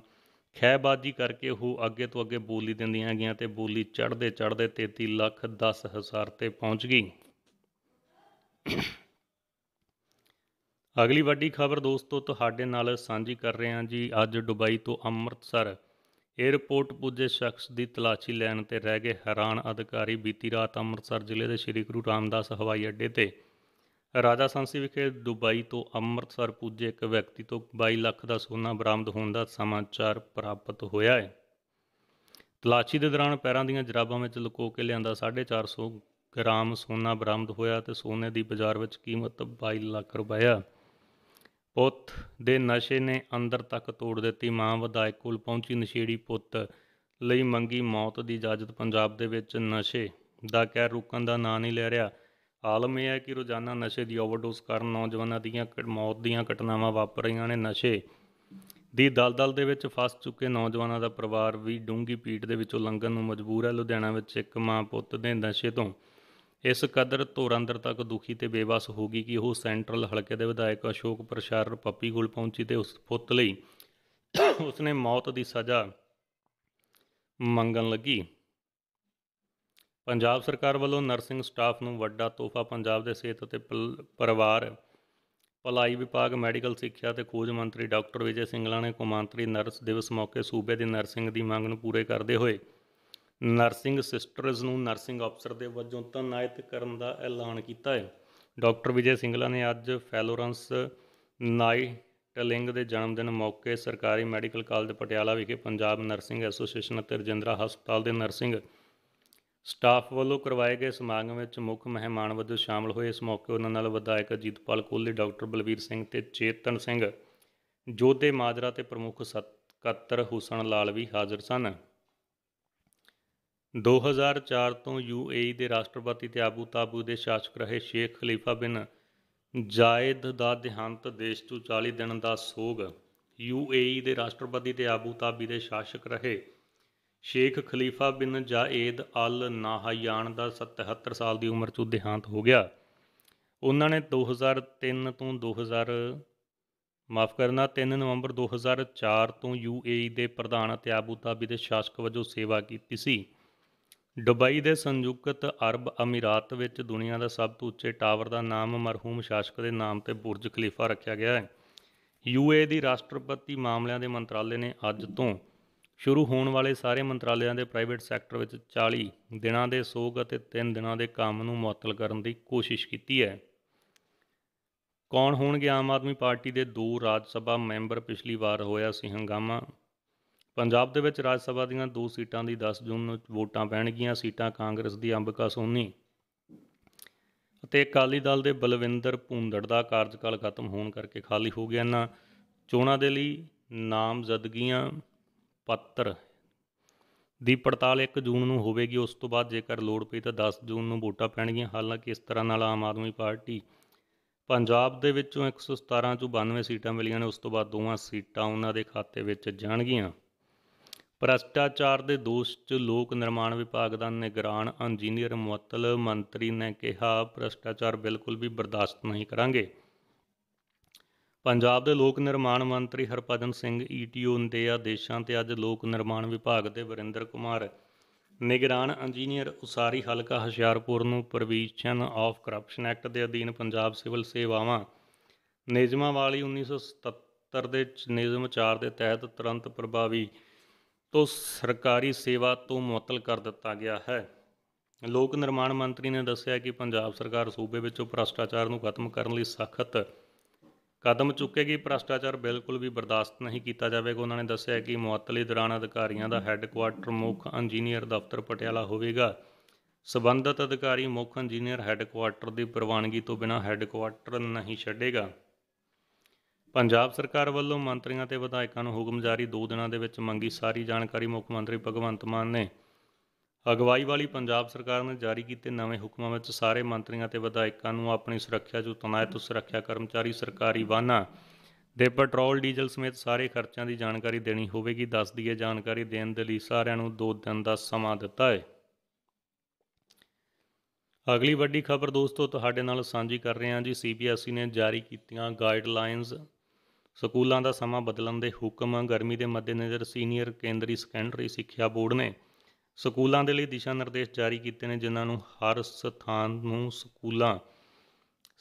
Speaker 1: ਖੈਬਾਜੀ ਕਰਕੇ ਉਹ ਅੱਗੇ ਤੋਂ ਅੱਗੇ ਬੋਲੀ ਦਿੰਦੀਆਂ ਗਈਆਂ ਤੇ ਬੋਲੀ ਚੜਦੇ ਚੜਦੇ 33 ਲੱਖ 10 ਹਜ਼ਾਰ ਤੇ ਪਹੁੰਚ ਗਈ ਅਗਲੀ ਵੱਡੀ ਖਬਰ ਦੋਸਤੋ ਤੁਹਾਡੇ ਨਾਲ ਸਾਂਝੀ ਕਰ ਰਹੇ ਹਾਂ ਜੀ ਅੱਜ ਦੁਬਈ ਤੋਂ ਅੰਮ੍ਰਿਤਸਰ 에어ਪੋਰਟ ਪੁੱਜੇ ਸ਼ਖਸ ਦੀ ਤਲਾਸ਼ੀ ਲੈਣ ਤੇ ਰਹਿ ਗਏ ਹੈਰਾਨ ਅਧਿਕਾਰੀ ਬੀਤੀ ਰਾਤ ਅੰਮ੍ਰਿਤਸਰ ਜ਼ਿਲ੍ਹੇ ਦੇ ਸ਼੍ਰੀ ਗੁਰੂ ਰਾਮਦਾਸ ਹਵਾਈ ਅੱਡੇ ਤੇ ਰਾਜਾ ਸੰਸੀ ਵਿਖੇ ਦੁਬਈ ਤੋਂ ਅੰਮ੍ਰਿਤਸਰ ਪੁੱਜੇ ਇੱਕ ਵਿਅਕਤੀ ਤੋਂ 22 ਲੱਖ ਦਾ ਸੋਨਾ ਬਰਾਮਦ ਹੋਣ ਦਾ ਸਮਾਚਾਰ ਪ੍ਰਾਪਤ ਹੋਇਆ ਹੈ ਤਲਾਸ਼ੀ ਦੇ ਦੌਰਾਨ ਪੈਰਾਂ ਦੀਆਂ ਜਰਾਬਾਂ ਵਿੱਚ ਲੁਕੋ ਕੇ ਲਿਆਂਦਾ 450 ਗ੍ਰਾਮ ਸੋਨਾ ਬਰਾਮਦ ਹੋਇਆ ਤੇ ਸੋਨੇ ਦੀ ਬਾਜ਼ਾਰ ਵਿੱਚ ਕੀਮਤ 22 ਲੱਖ ਰੁਪਏ ਆ ਪੁੱਤ ਦੇ ਨਸ਼ੇ ਨੇ ਅੰਦਰ ਤੱਕ ਤੋੜ ਦਿੱਤੀ ਮਾਂ ਵਿਧਾਇਕ ਕੋਲ ਪਹੁੰਚੀ ਨਸ਼ੇੜੀ ਪੁੱਤ ਲਈ ਮੰਗੀ ਮੌਤ ਦੀ ਇਜਾਜ਼ਤ ਪੰਜਾਬ ਦੇ ਵਿੱਚ ਨਸ਼ੇ ਦਾ ਕਹਿਰ ਰੁਕਣ ਦਾ ਨਾਂ ਨਹੀਂ ਲੈ ਰਿਹਾ ਆਲਮ ਇਹ ਹੈ ਕਿ ਰੋਜ਼ਾਨਾ ਨਸ਼ੇ ਦੀ ਓਵਰਡੋਸ ਕਾਰਨ ਨੌਜਵਾਨਾਂ ਦੀਆਂ ਮੌਤ ਦੀਆਂ ਘਟਨਾਵਾਂ ਵਾਪਰ ਰਹੀਆਂ ਨੇ ਨਸ਼ੇ ਦੀ ਦਲਦਲ ਦੇ ਵਿੱਚ ਫਸ ਚੁੱਕੇ ਨੌਜਵਾਨਾਂ ਦਾ ਪਰਿਵਾਰ ਵੀ ਡੂੰਗੀ ਪੀੜ ਦੇ ਵਿੱਚੋਂ ਲੰਘਣ ਨੂੰ ਮਜਬੂਰ ਹੈ ਲੁਧਿਆਣਾ ਵਿੱਚ ਇੱਕ ਮਾਂ ਪੁੱਤ ਦੇ ਨਸ਼ੇ ਤੋਂ ਇਸ ਕਦਰ ਤੋਰੰਦਰ ਤੱਕ ਦੁਖੀ ਤੇ ਬੇਵਸ ਹੋ ਗਈ ਕਿ ਉਹ ਸੈਂਟਰਲ ਹਲਕੇ ਦੇ ਵਿਧਾਇਕ ਅਸ਼ੋਕ ਪ੍ਰਸ਼ਾਰ ਪੱਪੀ ਕੋਲ ਪਹੁੰਚੀ ਤੇ ਉਸ ਪੁੱਤ ਲਈ ਉਸਨੇ ਮੌਤ ਦੀ ਸਜ਼ਾ ਮੰਗਣ ਲੱਗੀ ਪੰਜਾਬ ਸਰਕਾਰ ਵੱਲੋਂ ਨਰਸਿੰਗ ਸਟਾਫ ਨੂੰ ਵੱਡਾ ਤੋਹਫਾ ਪੰਜਾਬ ਦੇ ਸਿਹਤ ਅਤੇ ਪਰਿਵਾਰ ਭਲਾਈ ਵਿਭਾਗ ਮੈਡੀਕਲ ਸਿੱਖਿਆ ਤੇ ਖੋਜ ਮੰਤਰੀ ਡਾਕਟਰ ਵਿਜੇ ਸਿੰਘਲਾ ਨੇ ਕੌਮਾਂਤਰੀ ਨਰਸ ਦਿਵਸ ਮੌਕੇ ਸੂਬੇ ਦੀ ਨਰਸਿੰਗ ਦੀ ਮੰਗ ਨੂੰ ਪੂਰੇ ਕਰਦੇ ਹੋਏ ਨਰਸਿੰਗ ਸਿਸਟਰਸ ਨੂੰ ਨਰਸਿੰਗ ਅਫਸਰ ਦੇ ਵਜੋਂ ਤਨਾਇਤ ਕਰਨ ਦਾ ਐਲਾਨ ਕੀਤਾ ਹੈ ਡਾਕਟਰ ਵਿਜੇ ਸਿੰਗਲਾ ਨੇ ਅੱਜ ਫੈਲੋਰੈਂਸ ਨਾਈ ਟਲਿੰਗ ਦੇ ਜਨਮ ਦਿਨ ਮੌਕੇ ਸਰਕਾਰੀ ਮੈਡੀਕਲ ਕਾਲਜ ਪਟਿਆਲਾ ਵਿਖੇ ਪੰਜਾਬ ਨਰਸਿੰਗ ਐਸੋਸੀਏਸ਼ਨ ਅਤੇ ਰਜਿੰਦਰਾ ਹਸਪਤਾਲ ਦੇ ਨਰਸਿੰਗ ਸਟਾਫ ਵੱਲੋਂ ਕਰਵਾਏ ਗਏ ਸਮਾਗਮ ਵਿੱਚ ਮੁੱਖ ਮਹਿਮਾਨ ਵਜੋਂ ਸ਼ਾਮਲ ਹੋਏ ਇਸ ਮੌਕੇ ਉਹਨਾਂ ਨਾਲ ਵਿਧਾਇਕ ਅਜੀਤਪਾਲ ਕੋਹਲੀ ਡਾਕਟਰ ਬਲਵੀਰ ਸਿੰਘ ਤੇ ਚੇਤਨ ਸਿੰਘ ਜੋਧੇ ਮਾਜਰਾ ਤੇ ਪ੍ਰਮੁੱਖ ਸਕੱਤਰ ਹੁਸਨ ਲਾਲ ਵੀ ਹਾਜ਼ਰ ਸਨ 2004 ਤੋਂ ਯੂਏਈ ਦੇ ਰਾਸ਼ਟਰਪਤੀ ਤੇ ਆਬੂ ਤਾਬੂ ਦੇ ਸ਼ਾਸਕ ਰਹੇ ਸ਼ੇਖ ਖਲੀਫਾ ਬਿਨ ਜਾਇਦ ਦਾ ਦੇਹਾਂਤ ਦੇਸ਼ ਤੋਂ 40 ਦਿਨ ਦਾ ਸੋਗ ਯੂਏਈ ਦੇ ਰਾਸ਼ਟਰਪਤੀ ਤੇ ਆਬੂ ਤਾਬੀ ਦੇ ਸ਼ਾਸਕ ਰਹੇ ਸ਼ੇਖ ਖਲੀਫਾ ਬਿਨ ਜਾਇਦ ਅਲ ਨਾਹਯਾਨ ਦਾ 77 ਸਾਲ ਦੀ ਉਮਰ 'ਚ ਦੇਹਾਂਤ ਹੋ ਗਿਆ ਉਹਨਾਂ ਨੇ 2003 ਤੋਂ 2000 ਮਾਫ ਕਰਨਾ 3 ਨਵੰਬਰ 2004 ਤੋਂ ਯੂਏਈ ਦੇ ਪ੍ਰਧਾਨ ਅਤੇ ਆਬੂ ਤਾਬੀ ਦੇ ਸ਼ਾਸਕ ਵਜੋਂ ਸੇਵਾ ਕੀਤੀ ਸੀ ਦੁਬਈ ਦੇ ਸੰਯੁਕਤ ਅਰਬ ਅਮੀਰਾਤ ਵਿੱਚ ਦੁਨੀਆ ਦਾ ਸਭ ਤੋਂ ਉੱਚੇ ਟਾਵਰ ਦਾ ਨਾਮ ਮਰਹੂਮ ਸ਼ਾਸਕ ਦੇ ਨਾਮ ਤੇ ਬੁਰਜ ਖਲੀਫਾ ਰੱਖਿਆ ਗਿਆ ਹੈ ਯੂਏ ਦੀ ਰਾਸ਼ਟਰਪਤੀ ਮਾਮਲਿਆਂ ਦੇ ਮੰਤਰਾਲੇ ਨੇ ਅੱਜ ਤੋਂ ਸ਼ੁਰੂ ਹੋਣ ਵਾਲੇ ਸਾਰੇ ਮੰਤਰਾਲਿਆਂ ਦੇ ਪ੍ਰਾਈਵੇਟ ਸੈਕਟਰ ਵਿੱਚ 40 ਦਿਨਾਂ ਦੇ ਸੋਗ ਅਤੇ 3 ਦਿਨਾਂ ਦੇ ਕੰਮ ਨੂੰ ਮੁਅੱਤਲ ਕਰਨ ਦੀ ਕੋਸ਼ਿਸ਼ ਕੀਤੀ ਹੈ ਕੌਣ ਹੋਣਗੇ ਆਮ ਆਦਮੀ ਪਾਰਟੀ ਦੇ ਦੋ ਰਾਜ ਸਭਾ ਮੈਂਬਰ ਪਿਛਲੀ ਵਾਰ ਹੋਇਆ ਸੀ ਹੰਗਾਮਾ ਪੰਜਾਬ ਦੇ ਵਿੱਚ ਰਾਜ ਸਭਾ ਦੀਆਂ ਦੋ ਸੀਟਾਂ ਦੀ 10 ਜੂਨ ਨੂੰ ਵੋਟਾਂ ਪੈਣਗੀਆਂ ਸੀਟਾਂ ਕਾਂਗਰਸ ਦੀ ਅੰਬਿਕਾ ਸੋਨੀ ਅਤੇ ਅਕਾਲੀ ਦਲ ਦੇ ਬਲਵਿੰਦਰ ਭੂੰਦੜ ਦਾ ਕਾਰਜਕਾਲ ਖਤਮ ਹੋਣ ਕਰਕੇ ਖਾਲੀ ਹੋ ਗਿਆ ਨਾ ਚੋਣਾਂ ਦੇ ਲਈ ਨਾਮਜ਼ਦਗੀਆਂ ਪੱਤਰ ਦੀ ਪੜਤਾਲ 1 ਜੂਨ ਨੂੰ ਹੋਵੇਗੀ ਉਸ ਤੋਂ ਬਾਅਦ ਜੇਕਰ ਲੋੜ ਪਈ ਤਾਂ 10 ਜੂਨ ਨੂੰ ਵੋਟਾਂ ਪੈਣਗੀਆਂ ਹਾਲਾਂਕਿ ਇਸ ਤਰ੍ਹਾਂ ਨਾਲ ਆਮ ਆਦਮੀ ਪਾਰਟੀ ਪੰਜਾਬ ਦੇ ਵਿੱਚੋਂ 117 ਚੋਂ 92 ਸੀਟਾਂ ਮਿਲੀਆਂ ਨੇ ਉਸ ਤੋਂ ਬਾਅਦ ਦੋਵਾਂ ਸੀਟਾਂ ਉਹਨਾਂ ਦੇ ਖਾਤੇ ਵਿੱਚ ਜਾਣਗੀਆਂ ਭ੍ਰਸ਼ਟਾਚਾਰ ਦੇ ਦੋਸ਼ 'ਚ ਲੋਕ ਨਿਰਮਾਣ ਵਿਭਾਗ ਦਾ ਨਿਗਰਾਨ ਇੰਜੀਨੀਅਰ ਮੁਅੱਤਲ ਮੰਤਰੀ ਨੇ ਕਿਹਾ ਭ੍ਰਸ਼ਟਾਚਾਰ ਬਿਲਕੁਲ ਵੀ ਬਰਦਾਸ਼ਤ ਨਹੀਂ ਕਰਾਂਗੇ ਪੰਜਾਬ ਦੇ ਲੋਕ ਨਿਰਮਾਣ ਮੰਤਰੀ ਹਰਪਦਨ ਸਿੰਘ ਈਟੀਓ ਦੇ ਆਦੇਸ਼ਾਂ ਤੇ ਅੱਜ ਲੋਕ ਨਿਰਮਾਣ ਵਿਭਾਗ ਦੇ ਵਰਿੰਦਰ ਕੁਮਾਰ ਨਿਗਰਾਨ ਇੰਜੀਨੀਅਰ ਉਸਾਰੀ ਹਲਕਾ ਹਸ਼ਿਆਰਪੁਰ ਨੂੰ ਪ੍ਰੋਵੀਜ਼ਨ ਆਫ ਕਰਪਸ਼ਨ ਐਕਟ ਦੇ ਅਧੀਨ ਪੰਜਾਬ ਸਿਵਲ ਸੇਵਾਵਾਂ ਨਿਯਮਾਂ ਵਾਲੀ 1977 ਦੇ ਨਿਯਮ 4 ਦੇ ਤਹਿਤ ਤੁਰੰਤ ਪ੍ਰਭਾਵੀ ਤੋਂ ਸਰਕਾਰੀ ਸੇਵਾ ਤੋਂ ਮੁਅਤਲ ਕਰ ਦਿੱਤਾ ਗਿਆ ਹੈ ਲੋਕ ਨਿਰਮਾਣ ਮੰਤਰੀ ਨੇ ਦੱਸਿਆ ਕਿ ਪੰਜਾਬ ਸਰਕਾਰ ਸੂਬੇ ਵਿੱਚੋਂ ਭ੍ਰਸ਼ਟਾਚਾਰ ਨੂੰ ਖਤਮ ਕਰਨ ਲਈ ਸਖਤ ਕਦਮ ਚੁੱਕੇਗੀ ਭ੍ਰਸ਼ਟਾਚਾਰ ਬਿਲਕੁਲ ਵੀ ਬਰਦਾਸ਼ਤ ਨਹੀਂ ਕੀਤਾ ਜਾਵੇਗਾ ਉਹਨਾਂ ਨੇ ਦੱਸਿਆ ਕਿ ਮੁਅਤਲੀ ਦੌਰਾਨ ਅਧਿਕਾਰੀਆਂ ਦਾ ਹੈੱਡਕੁਆਰਟਰ ਮੁੱਖ ਇੰਜੀਨੀਅਰ ਦਫ਼ਤਰ ਪਟਿਆਲਾ ਹੋਵੇਗਾ ਸਬੰਧਤ ਅਧਿਕਾਰੀ ਮੁੱਖ ਇੰਜੀਨੀਅਰ ਹੈੱਡਕੁਆਰਟਰ ਦੀ ਪ੍ਰਵਾਨਗੀ ਤੋਂ ਬਿਨਾਂ ਹੈੱਡਕੁਆਰਟਰ ਨਹੀਂ ਛੱਡੇਗਾ ਪੰਜਾਬ ਸਰਕਾਰ ਵੱਲੋਂ ਮੰਤਰੀਆਂ ਤੇ ਵਿਧਾਇਕਾਂ ਨੂੰ ਹੁਕਮ ਜਾਰੀ 2 ਦਿਨਾਂ ਦੇ ਵਿੱਚ ਮੰਗੀ ਸਾਰੀ ਜਾਣਕਾਰੀ ਮੁੱਖ ਮੰਤਰੀ ਭਗਵੰਤ ਮਾਨ ਨੇ ਅਗਵਾਈ ਵਾਲੀ ਪੰਜਾਬ ਸਰਕਾਰ ਨੇ ਜਾਰੀ ਕੀਤੇ ਨਵੇਂ ਹੁਕਮਾਂ ਵਿੱਚ ਸਾਰੇ ਮੰਤਰੀਆਂ ਤੇ ਵਿਧਾਇਕਾਂ ਨੂੰ ਆਪਣੀ ਸੁਰੱਖਿਆ ਜੋ ਤਨਾਇਤ ਸੁਰੱਖਿਆ ਕਰਮਚਾਰੀ ਸਰਕਾਰੀ ਵਾਹਨਾਂ ਦੇ ਪੈਟਰੋਲ ਡੀਜ਼ਲ ਸਮੇਤ ਸਾਰੇ ਖਰਚਿਆਂ ਦੀ ਜਾਣਕਾਰੀ ਦੇਣੀ ਹੋਵੇਗੀ ਦੱਸ ਦਈਏ ਜਾਣਕਾਰੀ ਦੇਣ ਦੇ ਲਈ ਸਾਰਿਆਂ ਨੂੰ 2 ਦਿਨ ਦਾ ਸਮਾਂ ਦਿੱਤਾ ਹੈ ਅਗਲੀ ਵੱਡੀ ਖਬਰ ਦੋਸਤੋ ਤੁਹਾਡੇ ਨਾਲ ਸਾਂਝੀ ਕਰ ਰਹੇ ਹਾਂ ਜੀ ਸੀਬੀਐਸਈ ਨੇ ਜਾਰੀ ਕੀਤੀਆਂ ਗਾਈਡਲਾਈਨਸ ਸਕੂਲਾਂ ਦਾ ਸਮਾਂ ਬਦਲਣ ਦੇ ਹੁਕਮ ਗਰਮੀ ਦੇ ਮੱਦੇਨਜ਼ਰ ਸੀਨੀਅਰ ਕੇਂਦਰੀ ਸੈਕੰਡਰੀ ਸਿੱਖਿਆ ਬੋਰਡ ਨੇ ਸਕੂਲਾਂ ਦੇ ਲਈ ਦਿਸ਼ਾ ਨਿਰਦੇਸ਼ ਜਾਰੀ ਕੀਤੇ ਨੇ ਜਿਨ੍ਹਾਂ ਨੂੰ ਹਰ ਸਥਾਨ ਨੂੰ ਸਕੂਲਾਂ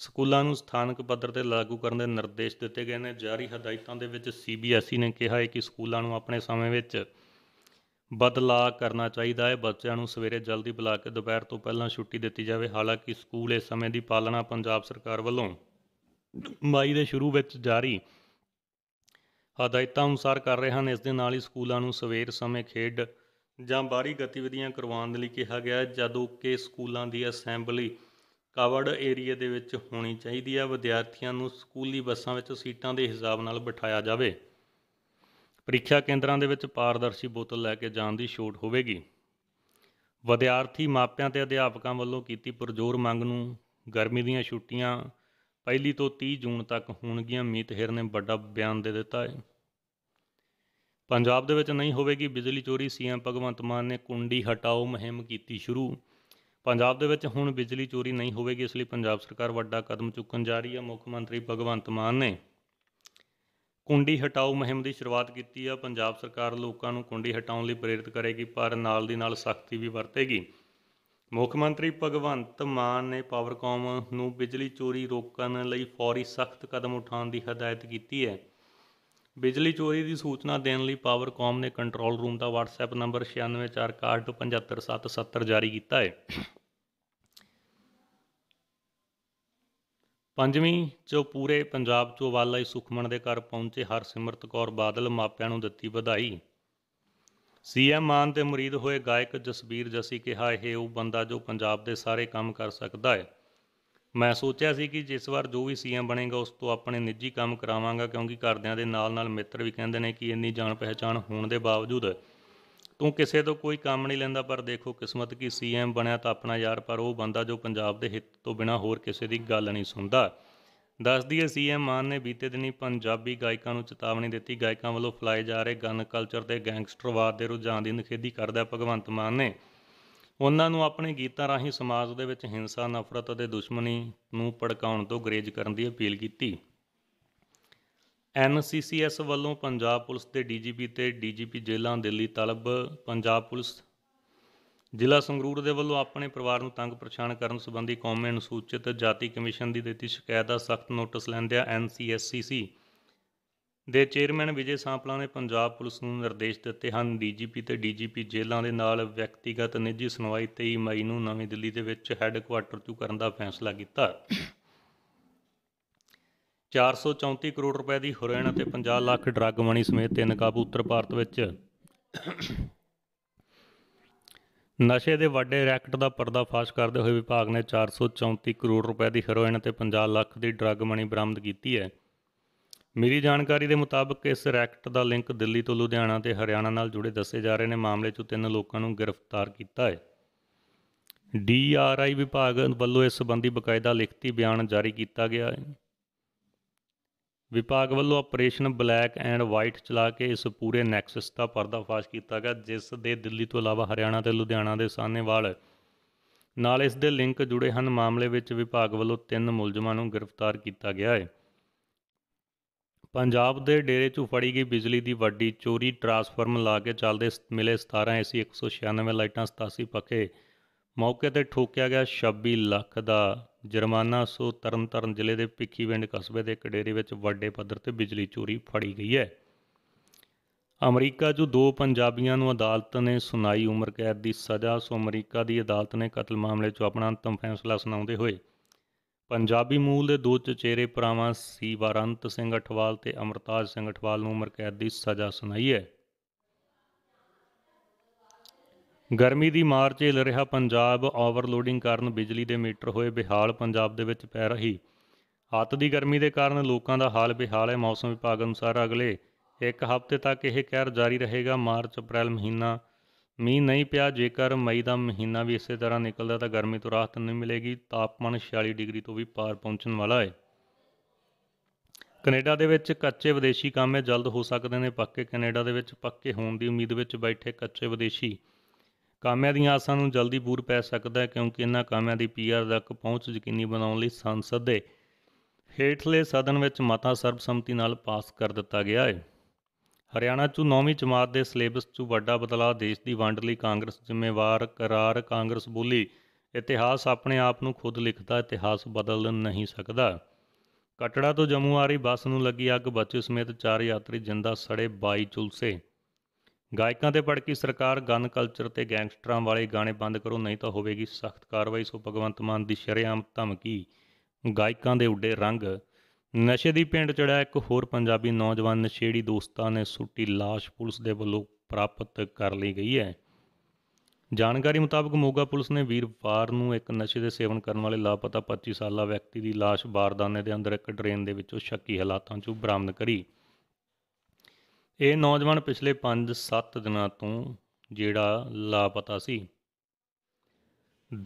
Speaker 1: ਸਕੂਲਾਂ ਨੂੰ ਸਥਾਨਕ ਪੱਧਰ ਤੇ ਲਾਗੂ ਕਰਨ ਦੇ ਨਿਰਦੇਸ਼ ਦਿੱਤੇ ਗਏ ਨੇ ਜਾਰੀ ਹਦਾਇਤਾਂ ਦੇ ਵਿੱਚ ਸੀਬੀਐਸਈ ਨੇ ਕਿਹਾ ਹੈ ਕਿ ਸਕੂਲਾਂ ਨੂੰ ਆਪਣੇ ਸਮੇਂ ਵਿੱਚ ਬਦਲਾਅ ਕਰਨਾ ਚਾਹੀਦਾ ਹੈ ਬੱਚਿਆਂ ਨੂੰ ਸਵੇਰੇ ਜਲਦੀ ਬੁਲਾ ਕੇ ਦੁਪਹਿਰ ਤੋਂ ਪਹਿਲਾਂ ਛੁੱਟੀ ਦਿੱਤੀ ਜਾਵੇ ਹਾਲਾਂਕਿ ਸਕੂਲ ਇਸ ਸਮੇਂ ਦੀ ਪਾਲਣਾ ਪੰਜਾਬ ਸਰਕਾਰ ਵੱਲੋਂ ਮਈ ਦੇ ਸ਼ੁਰੂ ਵਿੱਚ ਜਾਰੀ ਹਦਾਇਤਾਂ ਅਨੁਸਾਰ ਕਰ ਰਹੇ ਹਨ ਇਸ ਦੇ ਨਾਲ ਹੀ ਸਕੂਲਾਂ ਨੂੰ ਸਵੇਰ ਸਮੇਂ ਖੇਡ ਜਾਂ ਬਾਹਰੀ ਗਤੀਵਿਧੀਆਂ ਕਰਵਾਉਣ ਲਈ ਕਿਹਾ ਗਿਆ ਜਦੋਂ ਕਿ ਸਕੂਲਾਂ ਦੀ ਅਸੈਂਬਲੀ ਕਵਰਡ ਏਰੀਆ ਦੇ ਵਿੱਚ ਹੋਣੀ ਚਾਹੀਦੀ ਹੈ ਵਿਦਿਆਰਥੀਆਂ ਨੂੰ ਸਕੂਲੀ ਬੱਸਾਂ ਵਿੱਚ ਸੀਟਾਂ ਦੇ ਹਿਸਾਬ ਨਾਲ ਬਿਠਾਇਆ ਜਾਵੇ ਪ੍ਰੀਖਿਆ ਕੇਂਦਰਾਂ ਦੇ ਵਿੱਚ ਪਾਰਦਰਸ਼ੀ ਬੋਤਲ ਲੈ ਕੇ ਜਾਣ ਦੀ ਛੋਟ ਹੋਵੇਗੀ ਵਿਦਿਆਰਥੀ ਮਾਪਿਆਂ ਤੇ ਅਧਿਆਪਕਾਂ ਵੱਲੋਂ ਕੀਤੀ ਪਰਜੋਰ ਮੰਗ ਨੂੰ ਗਰਮੀ ਦੀਆਂ ਛੁੱਟੀਆਂ ਪਹਿਲੀ ਤੋਂ 30 ਜੂਨ ਤੱਕ ਹੋਣਗੀਆਂ ਮੀਤ ਹਿਰ ਨੇ ਵੱਡਾ ਬਿਆਨ ਦੇ ਦਿੱਤਾ ਹੈ ਪੰਜਾਬ ਦੇ ਵਿੱਚ ਨਹੀਂ ਹੋਵੇਗੀ ਬਿਜਲੀ ਚੋਰੀ ਸੀਐਮ ਭਗਵੰਤ ਮਾਨ ਨੇ ਕੁੰਡੀ ਹਟਾਓ ਮੁਹਿੰਮ ਕੀਤੀ ਸ਼ੁਰੂ ਪੰਜਾਬ ਦੇ ਵਿੱਚ ਹੁਣ ਬਿਜਲੀ ਚੋਰੀ ਨਹੀਂ ਹੋਵੇਗੀ ਇਸ ਲਈ ਪੰਜਾਬ ਸਰਕਾਰ ਵੱਡਾ ਕਦਮ ਚੁੱਕਣ ਜਾ ਰਹੀ ਹੈ ਮੁੱਖ ਮੰਤਰੀ ਭਗਵੰਤ ਮਾਨ ਨੇ ਕੁੰਡੀ ਹਟਾਓ ਮੁਹਿੰਮ ਦੀ ਸ਼ੁਰੂਆਤ ਕੀਤੀ ਆ ਪੰਜਾਬ ਸਰਕਾਰ ਲੋਕਾਂ ਨੂੰ ਕੁੰਡੀ ਹਟਾਉਣ ਲਈ ਪ੍ਰੇਰਿਤ ਕਰੇਗੀ ਪਰ ਨਾਲ ਦੀ ਨਾਲ ਸਖਤੀ ਵੀ ਵਰਤੇਗੀ ਮੁੱਖ ਮੰਤਰੀ ਭਗਵੰਤ ਮਾਨ ਨੇ ਪਾਵਰਕਾਮ ਨੂੰ ਬਿਜਲੀ ਚੋਰੀ ਰੋਕਣ ਲਈ ਫੌਰੀ ਸਖਤ ਕਦਮ ਉਠਾਉਣ ਦੀ ਹਦਾਇਤ ਕੀਤੀ ਹੈ ਬਿਜਲੀ ਚੋਰੀ ਦੀ ਸੂਚਨਾ ਦੇਣ ਲਈ ਪਾਵਰਕਾਮ ਨੇ ਕੰਟਰੋਲ ਰੂਮ ਦਾ WhatsApp ਨੰਬਰ 9646575770 ਜਾਰੀ ਕੀਤਾ ਹੈ ਪੰਜਵੀਂ ਜੋ ਪੂਰੇ ਪੰਜਾਬ ਚੋਂ ਵਾਲਾ ਸੁਖਮਣ ਦੇ ਘਰ ਪਹੁੰਚੇ ਹਰਸਿਮਰਤ ਕੌਰ ਬਾਦਲ ਮਾਪਿਆਂ ਨੂੰ ਦਿੱਤੀ ਵਧਾਈ ਸੀਐਮ ਮਾਨ ਦੇ ਮਰੀਦ ਹੋਏ ਗਾਇਕ ਜਸਬੀਰ ਜੱਸੀ ਕਿਹਾ ਇਹ ਉਹ ਬੰਦਾ ਜੋ ਪੰਜਾਬ ਦੇ ਸਾਰੇ ਕੰਮ ਕਰ ਸਕਦਾ ਹੈ ਮੈਂ ਸੋਚਿਆ ਸੀ ਕਿ ਜਿਸ ਵਾਰ ਜੋ ਵੀ ਸੀਐਮ ਬਣੇਗਾ ਉਸ ਤੋਂ ਆਪਣੇ ਨਿੱਜੀ ਕੰਮ ਕਰਾਵਾਂਗਾ ਕਿਉਂਕਿ ਘਰਦਿਆਂ ਦੇ ਨਾਲ-ਨਾਲ ਮਿੱਤਰ ਵੀ ਕਹਿੰਦੇ ਨੇ ਕਿ ਇੰਨੀ ਜਾਣ ਪਹਿਚਾਣ ਹੋਣ ਦੇ ਬਾਵਜੂਦ ਤੂੰ ਕਿਸੇ ਤੋਂ ਕੋਈ ਕੰਮ ਨਹੀਂ ਲੈਂਦਾ ਪਰ ਦੇਖੋ ਕਿਸਮਤ ਕੀ ਸੀਐਮ ਬਣਿਆ ਤਾਂ ਆਪਣਾ ਯਾਰ ਪਰ ਉਹ ਬੰਦਾ ਜੋ ਪੰਜਾਬ ਦੇ ਹਿੱਤ ਤੋਂ ਬਿਨਾ ਹੋਰ ਕਿਸੇ ਦੀ ਗੱਲ ਨਹੀਂ ਸੁਣਦਾ ਦੱਸ ਦਈਏ ਸੀਐਮ ਮਾਨ ਨੇ ਬੀਤੇ ਦਿਨੀ ਪੰਜਾਬੀ ਗਾਇਕਾਂ ਨੂੰ ਚੇਤਾਵਨੀ ਦਿੱਤੀ ਗਾਇਕਾਂ ਵੱਲੋਂ ਫਲਾਏ ਜਾ ਰਹੇ ਗਨ ਕਲਚਰ ਤੇ ਗੈਂਗਸਟਰਵਾਦ ਦੇ ਰੁਝਾਨ ਦੀ ਨਿਖੇਧੀ ਕਰਦਾ ਭਗਵੰਤ ਮਾਨ ਨੇ ਉਹਨਾਂ ਨੂੰ ਆਪਣੇ ਗੀਤਾਂ ਰਾਹੀਂ ਸਮਾਜ ਦੇ ਵਿੱਚ ਹਿੰਸਾ ਨਫ਼ਰਤ ਅਤੇ ਦੁਸ਼ਮਣੀ ਨੂੰ ਪੜਕਾਉਣ ਤੋਂ ਗਰੇਜ ਕਰਨ ਦੀ ਅਪੀਲ ਕੀਤੀ ਐਨਸੀਸੀਐਸ ਵੱਲੋਂ ਪੰਜਾਬ ਪੁਲਿਸ ਦੇ ਡੀਜੀਪੀ ਤੇ ਡੀਜੀਪੀ ਜੇਲ੍ਹਾਂ ਦਿੱਲੀ ਤਲਬ ਪੰਜਾਬ ਪੁਲਿਸ ਜ਼ਿਲ੍ਹਾ ਸੰਗਰੂਰ ਦੇ ਵੱਲੋਂ ਆਪਣੇ ਪਰਿਵਾਰ ਨੂੰ ਤੰਗ ਪਰੇਸ਼ਾਨ ਕਰਨ ਸੰਬੰਧੀ ਕੌਮੀ ਅਨੁਸੂਚਿਤ ਜਾਤੀ ਕਮਿਸ਼ਨ ਦੀ ਦਿੱਤੀ ਸ਼ਿਕਾਇਤ ਦਾ ਸਖਤ ਨੋਟਿਸ ਲੈਂਦਿਆਂ ਐਨਸੀਐਸਸੀਸੀ ਦੇ ਚੇਅਰਮੈਨ ਵਿਜੇ ਸਾਂਪਲਾ ਨੇ ਪੰਜਾਬ ਪੁਲਿਸ ਨੂੰ ਨਿਰਦੇਸ਼ ਦਿੱਤੇ ਹਨ ਡੀਜੀਪੀ ਤੇ ਡੀਜੀਪੀ ਜੇਲ੍ਹਾਂ ਦੇ ਨਾਲ ਵਿਅਕਤੀਗਤ ਨਿੱਜੀ ਸੁਣਵਾਈ 23 ਮਈ ਨੂੰ ਨਵੀਂ ਦਿੱਲੀ ਦੇ ਵਿੱਚ ਹੈੱਡਕੁਆਰਟਰ ਤੋਂ ਕਰਨ ਦਾ ਫੈਸਲਾ ਕੀਤਾ 434 ਕਰੋੜ ਰੁਪਏ ਦੀ ਹੈਰੋਇਨ ਅਤੇ 50 ਲੱਖ ਡਰੱਗ ਮਣੀ ਸਮੇਤ ਤਿੰਨ ਕਾਬੂ ਉੱਤਰ ਭਾਰਤ ਵਿੱਚ ਨਸ਼ੇ ਦੇ ਵੱਡੇ ਰੈਕਟ ਦਾ ਪਰਦਾਫਾਸ਼ ਕਰਦੇ ਹੋਏ ਵਿਭਾਗ ਨੇ 434 ਕਰੋੜ ਰੁਪਏ ਦੀ ਹੈਰੋਇਨ ਅਤੇ 50 ਲੱਖ ਦੀ ਡਰੱਗ ਮਣੀ ਬਰਾਮਦ ਕੀਤੀ ਹੈ ਮੇਰੀ ਜਾਣਕਾਰੀ ਦੇ ਮੁਤਾਬਕ ਇਸ ਰੈਕਟ ਦਾ ਲਿੰਕ ਦਿੱਲੀ ਤੋਂ ਲੁਧਿਆਣਾ ਤੇ ਹਰਿਆਣਾ ਨਾਲ ਜੁੜੇ ਦੱਸੇ ਜਾ ਰਹੇ ਨੇ ਮਾਮਲੇ 'ਚ ਤਿੰਨ ਲੋਕਾਂ ਨੂੰ ਗ੍ਰਿਫਤਾਰ ਕੀਤਾ ਹੈ ਡੀਆਰਆਈ ਵਿਭਾਗ ਵੱਲੋਂ ਇਸ ਸੰਬੰਧੀ ਬਕਾਇਦਾ ਲਿਖਤੀ ਬਿਆਨ ਜਾਰੀ ਕੀਤਾ ਗਿਆ ਹੈ ਵਿਭਾਗ ਵੱਲੋਂ ਆਪਰੇਸ਼ਨ ਬਲੈਕ ਐਂਡ ਵਾਈਟ ਚਲਾ ਕੇ ਇਸ ਪੂਰੇ ਨੈਕਸਸ ਦਾ ਪਰਦਾਫਾਸ਼ ਕੀਤਾ ਗਿਆ ਜਿਸ ਦੇ ਦਿੱਲੀ ਤੋਂ ਇਲਾਵਾ ਹਰਿਆਣਾ ਤੇ ਲੁਧਿਆਣਾ ਦੇ ਸਾਹਨੇਵਾਲ ਨਾਲ ਇਸ ਦੇ ਲਿੰਕ ਜੁੜੇ ਹਨ ਮਾਮਲੇ ਵਿੱਚ ਵਿਭਾਗ ਵੱਲੋਂ ਤਿੰਨ ਮੁਲਜ਼ਮਾਂ ਨੂੰ ਗ੍ਰਿਫਤਾਰ ਕੀਤਾ ਗਿਆ ਹੈ ਪੰਜਾਬ ਦੇ ਡੇਰੇ 'ਚੋਂ ਫੜੀ ਗਈ ਬਿਜਲੀ ਦੀ ਵੱਡੀ ਚੋਰੀ ਟਰਾਂਸਫਾਰਮ ਲਾ ਕੇ ਚੱਲਦੇ ਮਿਲੇ 17 ਐਸੀ 196 ਲਾਈਟਾਂ 87 ਪੱਖੇ ਮੌਕੇ ਤੇ ਠੋਕਿਆ ਗਿਆ 26 ਲੱਖ ਦਾ ਜੁਰਮਾਨਾ ਸੋ ਤਰਨਤਰਨ ਜ਼ਿਲ੍ਹੇ ਦੇ ਭਿੱਖੀਵਿੰਡ ਕਸਬੇ ਦੇ ਕਡੇਰੇ ਵਿੱਚ ਵੱਡੇ ਪੱਧਰ ਤੇ ਬਿਜਲੀ ਚੋਰੀ ਫੜੀ ਗਈ ਹੈ ਅਮਰੀਕਾ 'ਚ ਦੋ ਪੰਜਾਬੀਆਂ ਨੂੰ ਅਦਾਲਤ ਨੇ ਸੁਣਾਈ ਉਮਰ ਕੈਦ ਦੀ ਸਜ਼ਾ ਸੋ ਅਮਰੀਕਾ ਦੀ ਅਦਾਲਤ ਨੇ ਕਤਲ ਮਾਮਲੇ 'ਚ ਆਪਣਾ ਅੰਤਮ ਫੈਸਲਾ ਸੁਣਾਉਂਦੇ ਹੋਏ ਪੰਜਾਬੀ ਮੂਲ ਦੇ ਦੋ ਚਚੇਰੇ ਭਰਾਵਾਂ ਸੀਵਾਰੰਤ ਸਿੰਘ ਅਠਵਾਲ ਤੇ ਅਮਰਤਾਜ ਸਿੰਘ ਅਠਵਾਲ ਨੂੰ ਉਮਰ ਕੈਦ ਦੀ ਸਜ਼ਾ ਸੁਣਾਈ ਹੈ ਗਰਮੀ ਦੀ ਮਾਰ ਝੇਲ ਰਿਹਾ ਪੰਜਾਬ ਓਵਰਲੋਡਿੰਗ ਕਾਰਨ ਬਿਜਲੀ ਦੇ ਮੀਟਰ ਹੋਏ ਬਿਹਾਲ ਪੰਜਾਬ ਦੇ ਵਿੱਚ ਪੈ ਰਹੀ ਹੱਤ ਦੀ ਗਰਮੀ ਦੇ ਕਾਰਨ ਲੋਕਾਂ ਦਾ ਹਾਲ ਬਿਹਾਲ ਹੈ ਮੌਸਮ ਵਿਭਾਗ ਅਨੁਸਾਰ ਅਗਲੇ ਇੱਕ ਹਫ਼ਤੇ ਤੱਕ ਇਹ ਕਹਿਰ ਜਾਰੀ ਰਹੇਗਾ ਮਾਰਚ ਅਪ੍ਰੈਲ ਮਹੀਨਾ ਮੀਂਹ ਨਹੀਂ ਪਿਆ ਜੇਕਰ ਮਈ ਦਾ ਮਹੀਨਾ ਵੀ ਇਸੇ ਤਰ੍ਹਾਂ ਨਿਕਲਦਾ ਤਾਂ ਗਰਮੀ ਤੋਂ ਰਾਹਤ ਨਹੀਂ ਮਿਲੇਗੀ ਤਾਪਮਾਨ 46 ਡਿਗਰੀ ਤੋਂ ਵੀ ਪਾਰ ਪਹੁੰਚਣ ਵਾਲਾ ਹੈ ਕੈਨੇਡਾ ਦੇ ਵਿੱਚ ਕੱਚੇ ਵਿਦੇਸ਼ੀ ਕਾਮੇ ਜਲਦ ਹੋ ਸਕਦੇ ਨੇ ਪੱਕੇ ਕੈਨੇਡਾ ਦੇ ਵਿੱਚ ਪੱਕੇ ਹੋਣ ਦੀ ਉਮੀਦ ਵਿੱਚ ਬੈਠੇ ਕੱਚੇ ਵਿਦੇਸ਼ੀ ਕਾਮਿਆਂ ਦੀਆਂ ਆਸਾਂ ਨੂੰ ਜਲਦੀ ਪੂਰ ਪੈ ਸਕਦਾ ਕਿਉਂਕਿ ਇਹਨਾਂ ਕਾਮਿਆਂ ਦੀ ਪੀਆਰ ਤੱਕ ਪਹੁੰਚ ਯਕੀਨੀ ਬਣਾਉਣ ਲਈ ਸੰਸਦ ਦੇ ਹੇਠਲੇ ਸਦਨ ਵਿੱਚ ਮਤਾ ਸਰਬਸੰਮਤੀ ਨਾਲ ਪਾਸ ਕਰ ਦਿੱਤਾ ਗਿਆ ਹੈ ਹਰਿਆਣਾ 'ਚ 9ਵੀਂ ਜਮਾਤ ਦੇ ਸਿਲੇਬਸ 'ਚ ਵੱਡਾ ਬਦਲਾਅ ਦੇਸ਼ ਦੀ ਵੰਡ ਲਈ ਕਾਂਗਰਸ ਜ਼ਿੰਮੇਵਾਰ ਕਰਾਰ ਕਾਂਗਰਸ ਬੋਲੀ ਇਤਿਹਾਸ ਆਪਣੇ ਆਪ ਨੂੰ ਖੁਦ ਲਿਖਦਾ ਇਤਿਹਾਸ ਬਦਲ ਨਹੀਂ ਸਕਦਾ ਕਟੜਾ ਤੋਂ ਜੰਮੂ ਆ ਰਹੀ ਬੱਸ ਨੂੰ ਲੱਗੀ ਅੱਗ ਬੱਚੇ ਸਮੇਤ ਚਾਰ ਯਾਤਰੀ ਜਿੰਦਾ ਸੜੇ 22 ਚੁਲਸੇ ਗਾਇਕਾਂ ਤੇ ਪੜਕੀ ਸਰਕਾਰ ਗਨ ਕਲਚਰ ਤੇ ਗੈਂਗਸਟਰਾਂ ਵਾਲੇ ਗਾਣੇ ਬੰਦ ਕਰੋ ਨਹੀਂ ਤਾਂ ਹੋਵੇਗੀ ਸਖਤ ਕਾਰਵਾਈ ਸੋ ਭਗਵੰਤ ਮਾਨ ਦੀ ਸ਼ਰੇਆਮ ਧਮਕੀ ਗਾਇਕਾਂ ਦੇ ਉੱਡੇ ਰੰਗ ਨਸ਼ੇ ਦੀ ਪਿੰਡ ਚੜਿਆ ਇੱਕ ਹੋਰ ਪੰਜਾਬੀ ਨੌਜਵਾਨ ਨਸ਼ੇੜੀ ਦੋਸਤਾਂ ਨੇ ਸੁੱਟੀ লাশ ਪੁਲਿਸ ਦੇ ਵੱਲੋਂ ਪ੍ਰਾਪਤ ਕਰ ਲਈ ਗਈ ਹੈ ਜਾਣਕਾਰੀ ਮੁਤਾਬਕ ਮੋਗਾ ਪੁਲਿਸ ਨੇ ਵੀਰਵਾਰ ਨੂੰ ਇੱਕ ਨਸ਼ੇ ਦੇ ਸੇਵਨ ਕਰਨ ਵਾਲੇ ਲਾਪਤਾ 25 ਸਾਲਾ ਵਿਅਕਤੀ ਦੀ লাশ ਬਾਰਦਾਨੇ ਦੇ ਅੰਦਰ ਇੱਕ ਡਰੇਨ ਦੇ ਵਿੱਚੋਂ ਸ਼ੱਕੀ ਹਾਲਾਤਾਂ 'ਚ ਬਰਾਮਦ ਕਰੀ ਇਹ ਨੌਜਵਾਨ ਪਿਛਲੇ 5-7 ਦਿਨਾਂ ਤੋਂ ਜਿਹੜਾ ਲਾਪਤਾ ਸੀ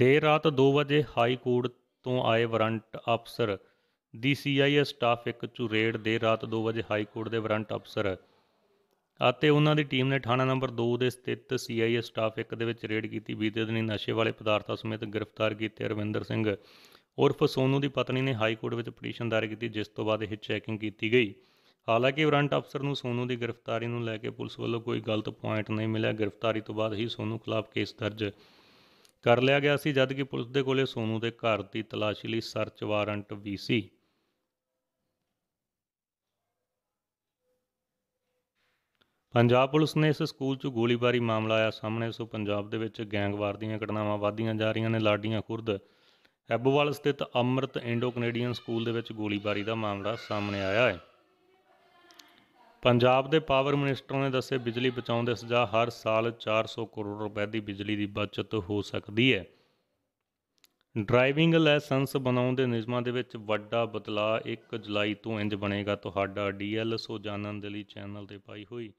Speaker 1: ਦੇਰ ਰਾਤ 2 ਵਜੇ ਹਾਈ ਕੋਰਟ ਤੋਂ ਆਏ ਵਾਰੰਟ ਅਫਸਰ ਦੀ ਸੀਆਈਏ ਸਟਾਫ ਇੱਕ ਚੁਰੇੜ ਦੇਰ ਰਾਤ 2 ਵਜੇ ਹਾਈ ਕੋਰਟ ਦੇ ਵਾਰੰਟ ਅਫਸਰ ਅਤੇ ਉਹਨਾਂ ਦੀ ਟੀਮ ਨੇ ਥਾਣਾ ਨੰਬਰ 2 ਦੇ ਸਥਿਤ ਸੀਆਈਏ ਸਟਾਫ 1 ਦੇ ਵਿੱਚ ਰੇਡ ਕੀਤੀ ਬੀਤੇ ਦਿਨੀ ਨਸ਼ੇ ਵਾਲੇ ਪਦਾਰਥਾਂ ਸਮੇਤ ਗ੍ਰਿਫਤਾਰ ਕੀਤੇ ਰਵਿੰਦਰ ਸਿੰਘ ਉਰਫ ਸੋਨੂ ਦੀ ਪਤਨੀ ਨੇ ਹਾਈ ਕੋਰਟ ਵਿੱਚ ਪਟੀਸ਼ਨ ਦਾਇਰ ਕੀਤੀ ਜਿਸ ਤੋਂ ਬਾਅਦ ਇਹ ਚੈਕਿੰਗ ਕੀਤੀ ਗਈ ਹਾਲਾਂਕਿ ਵਾਰੰਟ ਅਫਸਰ ਨੂੰ ਸੋਨੂ ਦੀ ਗ੍ਰਿਫਤਾਰੀ ਨੂੰ ਲੈ ਕੇ ਪੁਲਿਸ ਵੱਲੋਂ ਕੋਈ ਗਲਤ ਪੁਆਇੰਟ ਨਹੀਂ ਮਿਲਿਆ ਗ੍ਰਿਫਤਾਰੀ ਤੋਂ ਬਾਅਦ ਹੀ ਸੋਨੂ ਖਿਲਾਫ ਕੇਸ ਦਰਜ ਕਰ ਲਿਆ ਗਿਆ ਸੀ ਜਦ ਕਿ ਪੁਲਿਸ ਦੇ ਕੋਲੇ ਸੋਨੂ ਦੇ ਘਰ ਦੀ ਤਲਾਸ਼ੀ ਲਈ ਸਰਚ ਵਾਰੰਟ ਵੀ ਸੀ ਪੰਜਾਬ ਪੁਲਿਸ ਨੇ ਇਸ ਸਕੂਲ 'ਚ ਗੋਲੀਬਾਰੀ ਮਾਮਲਾ ਆਇਆ ਸਾਹਮਣੇ ਸੋ ਪੰਜਾਬ ਦੇ ਵਿੱਚ ਗੈਂਗਵਾਰ ਦੀਆਂ ਘਟਨਾਵਾਂ ਵਧਦੀਆਂ ਜਾ ਰਹੀਆਂ ਨੇ ਲਾਡੀਆਂ ਖੁਰਦ ਐਬੋਵਾਲ ਸਥਿਤ ਅਮਰਤ ਇੰਡੋ ਕੈਨੇਡੀਅਨ ਸਕੂਲ ਦੇ ਵਿੱਚ ਗੋਲੀਬਾਰੀ ਦਾ ਮਾਮਲਾ ਸਾਹਮਣੇ ਆਇਆ ਹੈ ਪੰਜਾਬ ਦੇ ਪਾਵਰ ਮਿਨਿਸਟਰ ਨੇ ਦੱਸੇ ਬਿਜਲੀ ਬਚਾਉਣ ਦੇ ਸੁਝਾਅ ਹਰ ਸਾਲ 400 ਕਰੋੜ ਰੁਪਏ ਦੀ ਬਿਜਲੀ ਦੀ ਬਚਤ ਹੋ ਸਕਦੀ ਹੈ ਡਰਾਈਵਿੰਗ ਲਾਇਸੈਂਸ ਬਣਾਉਣ ਦੇ ਨਿਯਮਾਂ ਦੇ ਵਿੱਚ ਵੱਡਾ ਬਦਲਾਅ 1 ਜੁਲਾਈ ਤੋਂ ਇੰਜ ਬਣੇਗਾ ਤੁਹਾਡਾ ਡੀਐਲ ਸੋ ਜਾਣਨ ਦੇ ਲਈ ਚੈਨਲ ਤੇ ਪਾਈ ਹੋਈ